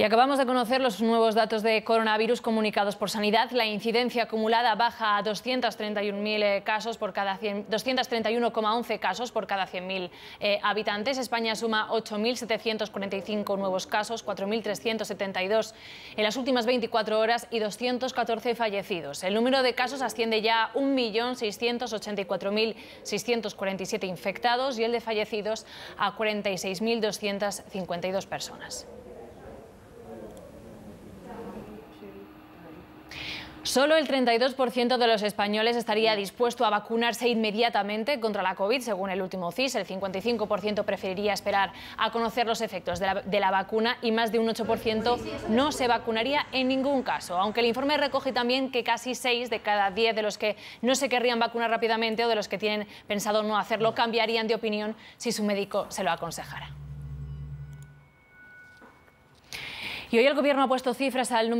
Y acabamos de conocer los nuevos datos de coronavirus comunicados por Sanidad. La incidencia acumulada baja a eh, casos por cada 231,11 casos por cada 100.000 eh, habitantes. España suma 8.745 nuevos casos, 4.372 en las últimas 24 horas y 214 fallecidos. El número de casos asciende ya a 1.684.647 infectados y el de fallecidos a 46.252 personas. Solo el 32% de los españoles estaría dispuesto a vacunarse inmediatamente contra la COVID, según el último CIS. El 55% preferiría esperar a conocer los efectos de la, vacuna y más de un 8% no se vacunaría en ningún caso. Aunque el informe recoge también que casi 6 de cada 10 de los que no se querrían vacunar rápidamente o de los que tienen pensado no hacerlo cambiarían de opinión si su médico se lo aconsejara. Y hoy el Gobierno ha puesto cifras al número